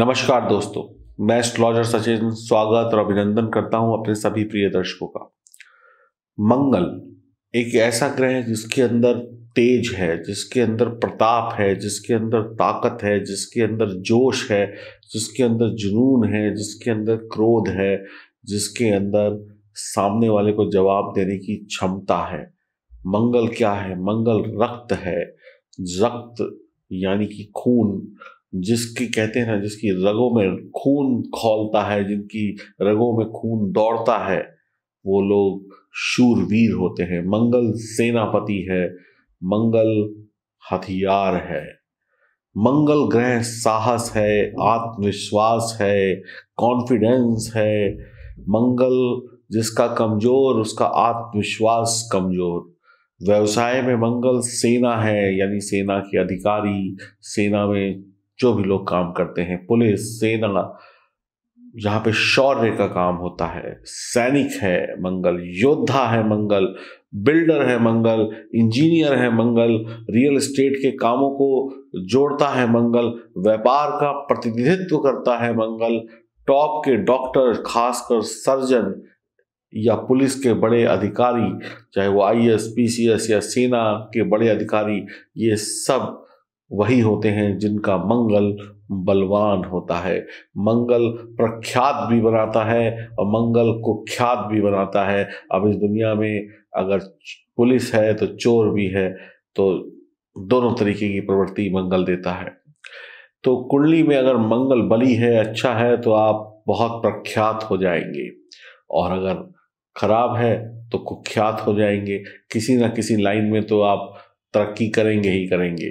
नमस्कार दोस्तों मैं एस्ट्रोलॉजर सचिन स्वागत और अभिनंदन करता हूं अपने सभी प्रिय दर्शकों का मंगल एक ऐसा ग्रह है जिसके अंदर तेज है जिसके अंदर प्रताप है जिसके अंदर ताकत है जिसके अंदर जोश है जिसके अंदर जुनून है जिसके अंदर क्रोध है जिसके अंदर सामने वाले को जवाब देने की क्षमता है मंगल क्या है मंगल रक्त है रक्त यानी कि खून जिसकी कहते हैं ना जिसकी रगों में खून खोलता है जिनकी रगों में खून दौड़ता है वो लोग शूरवीर होते हैं मंगल सेनापति है मंगल हथियार है मंगल ग्रह साहस है आत्मविश्वास है कॉन्फिडेंस है मंगल जिसका कमजोर उसका आत्मविश्वास कमजोर व्यवसाय में मंगल सेना है यानी सेना के अधिकारी सेना में जो भी लोग काम करते हैं पुलिस सेना यहाँ पे शौर्य का काम होता है सैनिक है मंगल योद्धा है मंगल बिल्डर है मंगल इंजीनियर है मंगल रियल एस्टेट के कामों को जोड़ता है मंगल व्यापार का प्रतिनिधित्व करता है मंगल टॉप के डॉक्टर खासकर सर्जन या पुलिस के बड़े अधिकारी चाहे वो I S P C S या सेना के बड़े अधिकारी ये सब वही होते हैं जिनका मंगल बलवान होता है मंगल प्रख्यात भी बनाता है और मंगल को ख्यात भी बनाता है अब इस दुनिया में अगर पुलिस है तो चोर भी है तो दोनों तरीके की प्रवृत्ति मंगल देता है तो कुंडली में अगर मंगल बली है अच्छा है तो आप बहुत प्रख्यात हो जाएंगे और अगर खराब है तो कुख्यात हो जाएंगे किसी ना किसी लाइन में तो आप तरक्की करेंगे ही करेंगे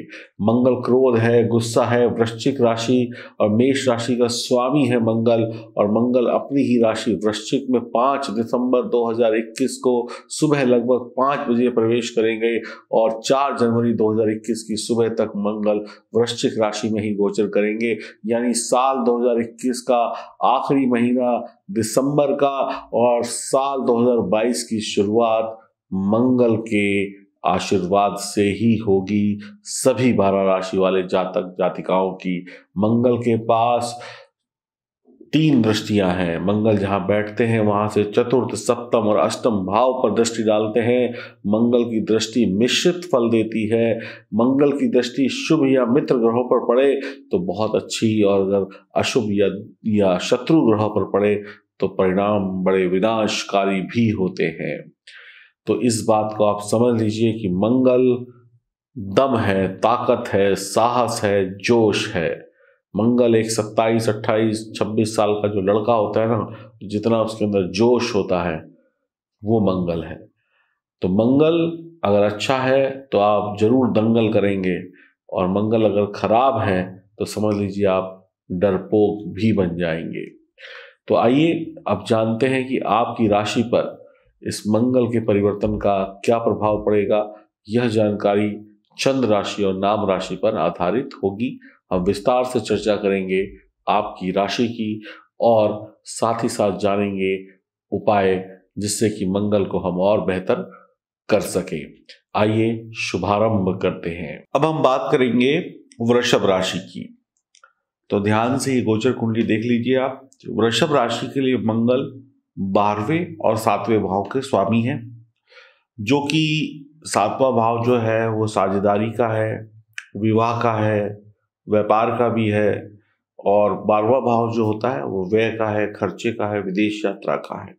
मंगल क्रोध है गुस्सा है वृश्चिक राशि और मेष राशि का स्वामी है मंगल और मंगल अपनी ही राशि वृश्चिक में पाँच दिसंबर 2021 को सुबह लगभग पाँच बजे प्रवेश करेंगे और चार जनवरी 2021 की सुबह तक मंगल वृश्चिक राशि में ही गोचर करेंगे यानी साल 2021 का आखिरी महीना दिसंबर का और साल 2022 की शुरुआत मंगल के आशीर्वाद से ही होगी सभी बारह राशि वाले जातक जातिकाओं की मंगल के पास तीन दृष्टियां हैं मंगल जहां बैठते हैं वहां से चतुर्थ सप्तम और अष्टम भाव पर दृष्टि डालते हैं मंगल की दृष्टि मिश्रित फल देती है मंगल की दृष्टि शुभ या मित्र ग्रहों पर पड़े तो बहुत अच्छी और अगर अशुभ या या शत्रु ग्रहों पर पड़े तो परिणाम बड़े विनाशकारी भी होते हैं तो इस बात को आप समझ लीजिए कि मंगल दम है ताकत है साहस है जोश है मंगल एक सत्ताईस अट्ठाईस छब्बीस साल का जो लड़का होता है ना जितना उसके अंदर जोश होता है वो मंगल है तो मंगल अगर अच्छा है तो आप जरूर दंगल करेंगे और मंगल अगर खराब है तो समझ लीजिए आप डरपोक भी बन जाएंगे तो आइए अब जानते हैं कि आपकी राशि पर इस मंगल के परिवर्तन का क्या प्रभाव पड़ेगा यह जानकारी चंद्र राशि और नाम राशि पर आधारित होगी हम विस्तार से चर्चा करेंगे आपकी राशि की और साथ ही साथ जानेंगे उपाय जिससे कि मंगल को हम और बेहतर कर सके आइए शुभारंभ करते हैं अब हम बात करेंगे वृषभ राशि की तो ध्यान से ये गोचर कुंडली देख लीजिए आप वृषभ राशि के लिए मंगल बारहवें और सातवें भाव के स्वामी हैं जो कि सातवां भाव जो है वो साझेदारी का है विवाह का है व्यापार का भी है और बारहवा भाव जो होता है वो व्यय का है खर्चे का है विदेश यात्रा का है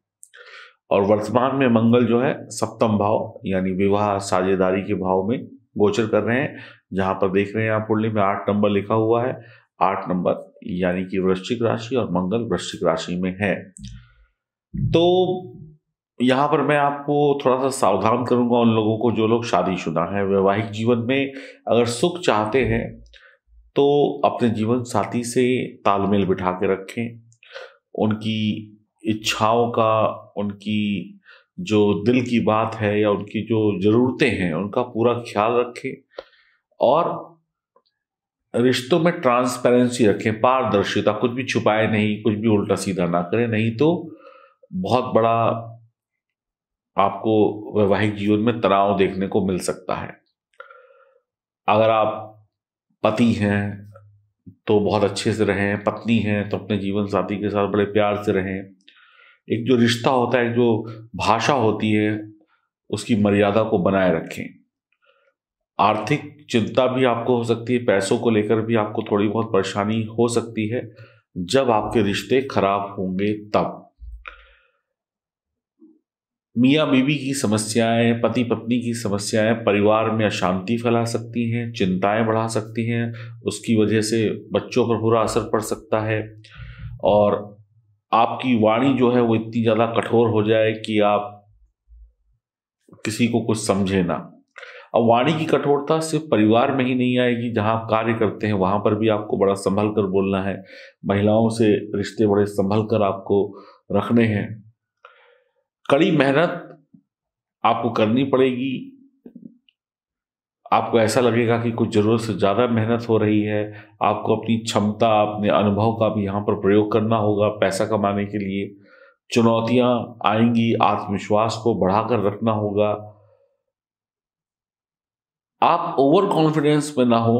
और वर्तमान में मंगल जो है सप्तम भाव यानी विवाह साझेदारी के भाव में गोचर कर रहे हैं जहां पर देख रहे हैं आप पुण्य में आठ नंबर लिखा हुआ है आठ नंबर यानी कि वृश्चिक राशि और मंगल वृश्चिक राशि में है तो यहाँ पर मैं आपको थोड़ा सा सावधान करूंगा उन लोगों को जो लोग शादीशुदा हैं वैवाहिक जीवन में अगर सुख चाहते हैं तो अपने जीवन साथी से तालमेल बिठा के रखें उनकी इच्छाओं का उनकी जो दिल की बात है या उनकी जो ज़रूरतें हैं उनका पूरा ख्याल रखें और रिश्तों में ट्रांसपेरेंसी रखें पारदर्शिता कुछ भी छुपाए नहीं कुछ भी उल्टा सीधा ना करें नहीं तो बहुत बड़ा आपको वैवाहिक जीवन में तनाव देखने को मिल सकता है अगर आप पति हैं तो बहुत अच्छे से रहें पत्नी हैं तो अपने जीवन साथी के साथ बड़े प्यार से रहें एक जो रिश्ता होता है एक जो भाषा होती है उसकी मर्यादा को बनाए रखें आर्थिक चिंता भी आपको हो सकती है पैसों को लेकर भी आपको थोड़ी बहुत परेशानी हो सकती है जब आपके रिश्ते खराब होंगे तब मियाँ बीवी की समस्याएं पति पत्नी की समस्याएं परिवार में अशांति फैला सकती हैं चिंताएं बढ़ा सकती हैं उसकी वजह से बच्चों पर बुरा असर पड़ सकता है और आपकी वाणी जो है वो इतनी ज़्यादा कठोर हो जाए कि आप किसी को कुछ समझे ना अब वाणी की कठोरता सिर्फ परिवार में ही नहीं आएगी जहां आप कार्य करते हैं वहां पर भी आपको बड़ा संभल कर बोलना है महिलाओं से रिश्ते बड़े संभल कर आपको रखने हैं कड़ी मेहनत आपको करनी पड़ेगी आपको ऐसा लगेगा कि कुछ ज़रूरत से ज़्यादा मेहनत हो रही है आपको अपनी क्षमता अपने अनुभव का भी यहाँ पर प्रयोग करना होगा पैसा कमाने के लिए चुनौतियाँ आएंगी आत्मविश्वास को बढ़ाकर रखना होगा आप ओवर कॉन्फिडेंस में ना हो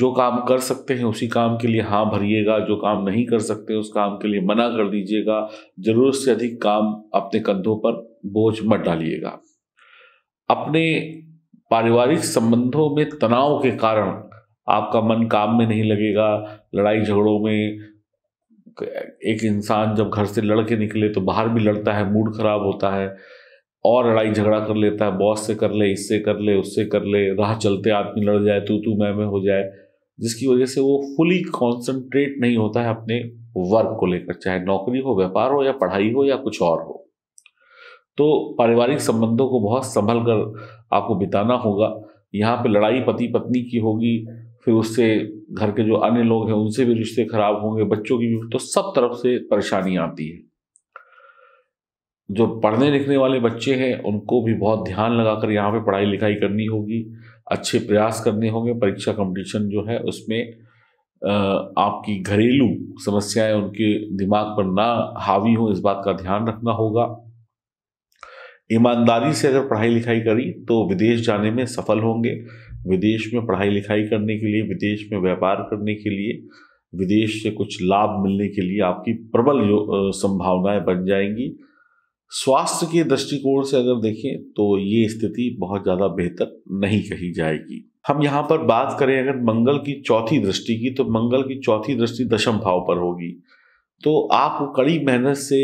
जो काम कर सकते हैं उसी काम के लिए हाँ भरिएगा जो काम नहीं कर सकते उस काम के लिए मना कर दीजिएगा जरूरत से अधिक काम अपने कंधों पर बोझ मत डालिएगा अपने पारिवारिक संबंधों में तनाव के कारण आपका मन काम में नहीं लगेगा लड़ाई झगड़ों में एक इंसान जब घर से लड़के निकले तो बाहर भी लड़ता है मूड खराब होता है और लड़ाई झगड़ा कर लेता है बॉस से कर ले इससे कर ले उससे कर ले राह चलते आदमी लड़ जाए तू तू मैं मैं हो जाए जिसकी वजह से वो फुली कॉन्सेंट्रेट नहीं होता है अपने वर्क को लेकर चाहे नौकरी हो व्यापार हो या पढ़ाई हो या कुछ और हो तो पारिवारिक संबंधों को बहुत संभल कर आपको बिताना होगा यहाँ पे लड़ाई पति पत्नी की होगी फिर उससे घर के जो अन्य लोग हैं उनसे भी रिश्ते खराब होंगे बच्चों की भी तो सब तरफ से परेशानी आती है जो पढ़ने लिखने वाले बच्चे हैं उनको भी बहुत ध्यान लगाकर यहाँ पे पढ़ाई लिखाई करनी होगी अच्छे प्रयास करने होंगे परीक्षा कंपटीशन जो है उसमें आपकी घरेलू समस्याएं उनके दिमाग पर ना हावी हो इस बात का ध्यान रखना होगा ईमानदारी से अगर पढ़ाई लिखाई करी तो विदेश जाने में सफल होंगे विदेश में पढ़ाई लिखाई करने के लिए विदेश में व्यापार करने के लिए विदेश से कुछ लाभ मिलने के लिए आपकी प्रबल संभावनाएं बन जाएंगी स्वास्थ्य के दृष्टिकोण से अगर देखें तो ये स्थिति बहुत ज़्यादा बेहतर नहीं कही जाएगी हम यहाँ पर बात करें अगर मंगल की चौथी दृष्टि की तो मंगल की चौथी दृष्टि दशम भाव पर होगी तो आपको कड़ी मेहनत से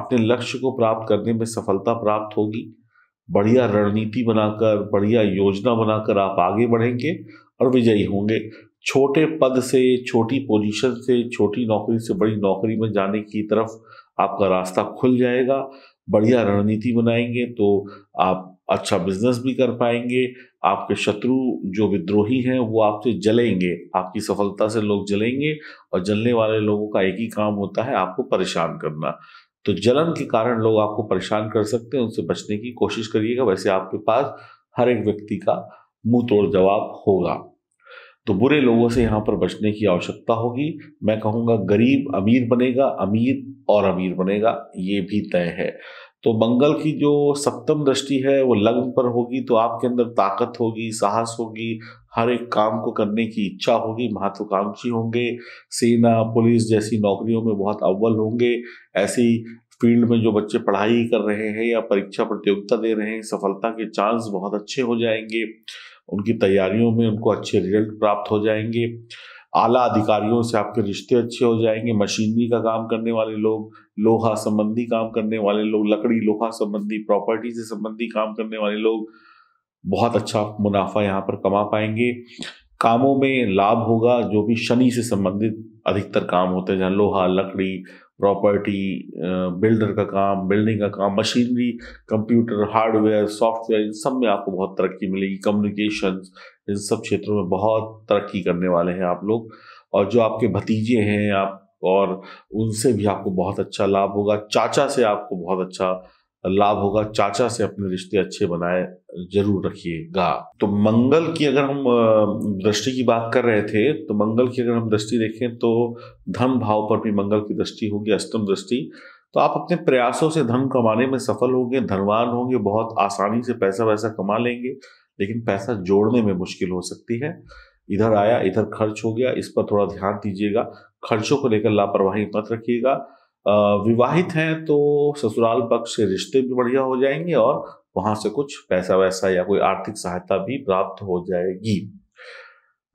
अपने लक्ष्य को प्राप्त करने में सफलता प्राप्त होगी बढ़िया रणनीति बनाकर बढ़िया योजना बनाकर आप आगे बढ़ेंगे और विजयी होंगे छोटे पद से छोटी पोजीशन से छोटी नौकरी से बड़ी नौकरी में जाने की तरफ आपका रास्ता खुल जाएगा बढ़िया रणनीति बनाएंगे तो आप अच्छा बिजनेस भी कर पाएंगे आपके शत्रु जो विद्रोही हैं वो आपसे जलेंगे आपकी सफलता से लोग जलेंगे और जलने वाले लोगों का एक ही काम होता है आपको परेशान करना तो जलन के कारण लोग आपको परेशान कर सकते हैं उनसे बचने की कोशिश करिएगा वैसे आपके पास हर एक व्यक्ति का मुंह तोड़ जवाब होगा तो बुरे लोगों से यहाँ पर बचने की आवश्यकता होगी मैं कहूँगा गरीब अमीर बनेगा अमीर और अमीर बनेगा ये भी तय है तो मंगल की जो सप्तम दृष्टि है वो लग्न पर होगी तो आपके अंदर ताकत होगी साहस होगी हर एक काम को करने की इच्छा होगी महत्वाकांक्षी होंगे सेना पुलिस जैसी नौकरियों में बहुत अव्वल होंगे ऐसी फील्ड में जो बच्चे पढ़ाई कर रहे हैं या परीक्षा प्रतियोगिता दे रहे हैं सफलता के चांस बहुत अच्छे हो जाएंगे उनकी तैयारियों में उनको अच्छे रिजल्ट प्राप्त हो जाएंगे आला अधिकारियों से आपके रिश्ते अच्छे हो जाएंगे मशीनरी का काम करने वाले लोग लोहा संबंधी काम करने वाले लोग लकड़ी लोहा संबंधी प्रॉपर्टी से संबंधी काम करने वाले लोग बहुत अच्छा मुनाफा यहाँ पर कमा पाएंगे कामों में लाभ होगा जो भी शनि से संबंधित अधिकतर काम होते हैं जहाँ लोहा लकड़ी प्रॉपर्टी बिल्डर का काम बिल्डिंग का काम मशीनरी कंप्यूटर हार्डवेयर सॉफ्टवेयर इन सब में आपको बहुत तरक्की मिलेगी कम्युनिकेशन इन सब क्षेत्रों में बहुत तरक्की करने वाले हैं आप लोग और जो आपके भतीजे हैं आप और उनसे भी आपको बहुत अच्छा लाभ होगा चाचा से आपको बहुत अच्छा लाभ होगा चाचा से अपने रिश्ते अच्छे बनाए जरूर रखिएगा तो मंगल की अगर हम दृष्टि की बात कर रहे थे तो मंगल की अगर हम दृष्टि देखें तो धन भाव पर भी मंगल की दृष्टि होगी अष्टम दृष्टि तो आप अपने प्रयासों से धन कमाने में सफल होंगे धनवान होंगे बहुत आसानी से पैसा वैसा कमा लेंगे लेकिन पैसा जोड़ने में मुश्किल हो सकती है इधर आया इधर खर्च हो गया इस पर थोड़ा ध्यान दीजिएगा खर्चों को लेकर लापरवाही मत रखिएगा विवाहित हैं तो ससुराल पक्ष से रिश्ते भी बढ़िया हो जाएंगे और वहां से कुछ पैसा वैसा या कोई आर्थिक सहायता भी प्राप्त हो जाएगी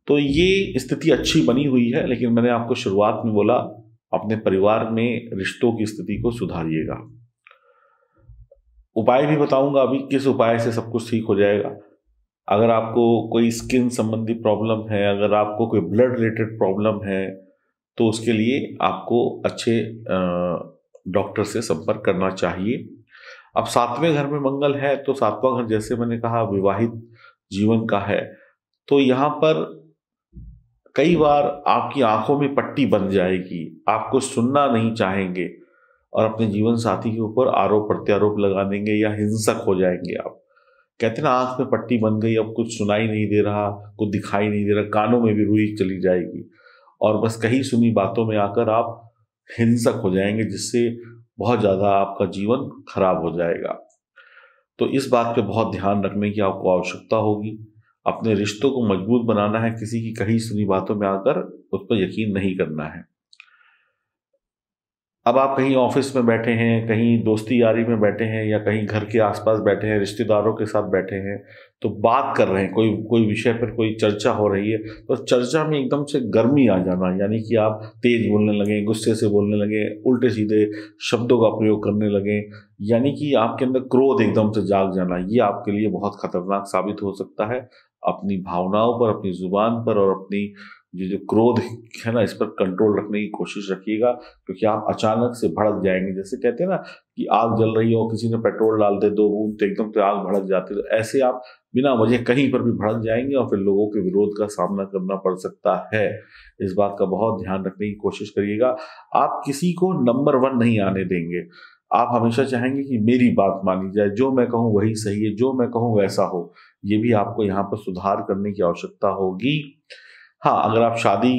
तो ये स्थिति अच्छी बनी हुई है लेकिन मैंने आपको शुरुआत में बोला अपने परिवार में रिश्तों की स्थिति को सुधारिएगा उपाय भी बताऊंगा अभी किस उपाय से सब कुछ ठीक हो जाएगा अगर आपको कोई स्किन संबंधी प्रॉब्लम है अगर आपको कोई ब्लड रिलेटेड प्रॉब्लम है तो उसके लिए आपको अच्छे डॉक्टर से संपर्क करना चाहिए अब सातवें घर में मंगल है तो सातवां घर जैसे मैंने कहा विवाहित जीवन का है तो यहाँ पर कई बार आपकी आंखों में पट्टी बन जाएगी आपको सुनना नहीं चाहेंगे और अपने जीवन साथी के ऊपर आरोप प्रत्यारोप लगा देंगे या हिंसक हो जाएंगे आप कहते ना आंख में पट्टी बन गई अब कुछ सुनाई नहीं दे रहा कुछ दिखाई नहीं दे रहा कानों में भी रुई चली जाएगी और बस कहीं सुनी बातों में आकर आप हिंसक हो जाएंगे जिससे बहुत ज़्यादा आपका जीवन खराब हो जाएगा तो इस बात पे बहुत ध्यान रखने की आपको आवश्यकता होगी अपने रिश्तों को मजबूत बनाना है किसी की कही सुनी बातों में आकर उस पर यकीन नहीं करना है अब आप कहीं ऑफिस में बैठे हैं कहीं दोस्ती यारी में बैठे हैं या कहीं घर के आसपास बैठे हैं रिश्तेदारों के साथ बैठे हैं तो बात कर रहे हैं कोई कोई विषय पर कोई चर्चा हो रही है तो चर्चा में एकदम से गर्मी आ जाना यानी कि आप तेज बोलने लगें गुस्से से बोलने लगें उल्टे सीधे शब्दों का प्रयोग करने लगें यानी कि आपके अंदर क्रोध एकदम से जाग जाना ये आपके लिए बहुत खतरनाक साबित हो सकता है अपनी भावनाओं पर अपनी ज़ुबान पर और अपनी ये जो क्रोध है ना इस पर कंट्रोल रखने की कोशिश रखिएगा क्योंकि आप अचानक से भड़क जाएंगे जैसे कहते हैं ना कि आग जल रही हो किसी ने पेट्रोल डाल दे दो बूंद तो एकदम तो आग भड़क जाती है तो ऐसे आप बिना वजह कहीं पर भी भड़क जाएंगे और फिर लोगों के विरोध का सामना करना पड़ सकता है इस बात का बहुत ध्यान रखने की कोशिश करिएगा आप किसी को नंबर वन नहीं आने देंगे आप हमेशा चाहेंगे कि मेरी बात मानी जाए जो मैं कहूँ वही सही है जो मैं कहूँ वैसा हो ये भी आपको यहाँ पर सुधार करने की आवश्यकता होगी हाँ अगर आप शादी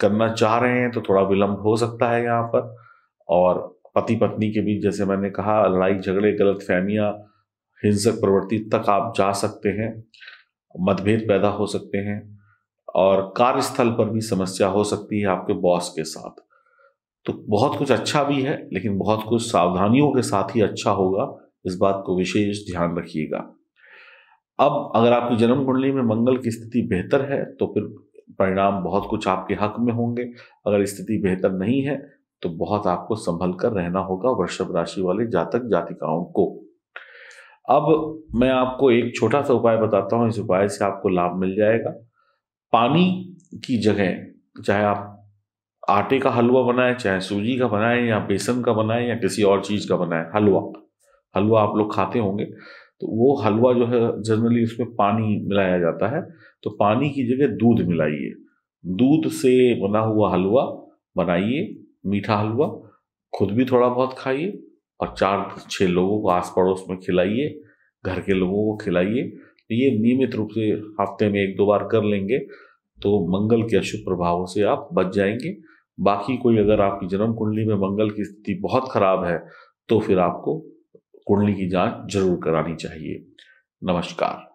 करना चाह रहे हैं तो थोड़ा विलंब हो सकता है यहाँ पर और पति पत्नी के बीच जैसे मैंने कहा लड़ाई झगड़े गलत फहमियाँ हिंसक प्रवृत्ति तक आप जा सकते हैं मतभेद पैदा हो सकते हैं और कार्यस्थल पर भी समस्या हो सकती है आपके बॉस के साथ तो बहुत कुछ अच्छा भी है लेकिन बहुत कुछ सावधानियों के साथ ही अच्छा होगा इस बात को विशेष ध्यान रखिएगा अब अगर आपकी जन्म कुंडली में मंगल की स्थिति बेहतर है तो फिर परिणाम बहुत कुछ आपके हक में होंगे अगर स्थिति बेहतर नहीं है तो बहुत आपको संभल कर रहना होगा वृषभ राशि वाले जातक जातिकाओं को अब मैं आपको एक छोटा सा उपाय बताता हूं इस उपाय से आपको लाभ मिल जाएगा पानी की जगह चाहे आप आटे का हलवा बनाए चाहे सूजी का बनाए या बेसन का बनाए या किसी और चीज़ का बनाए हलवा हलवा आप लोग खाते होंगे तो वो हलवा जो है जनरली उसमें पानी मिलाया जाता है तो पानी की जगह दूध मिलाइए दूध से बना हुआ हलवा बनाइए मीठा हलवा खुद भी थोड़ा बहुत खाइए और चार छः लोगों को आस पड़ोस में खिलाइए घर के लोगों को खिलाइए तो ये नियमित रूप से हफ्ते में एक दो बार कर लेंगे तो मंगल के अशुभ प्रभावों से आप बच जाएंगे बाकी कोई अगर आपकी जन्म कुंडली में मंगल की स्थिति बहुत खराब है तो फिर आपको कुंडली की जांच जरूर करानी चाहिए नमस्कार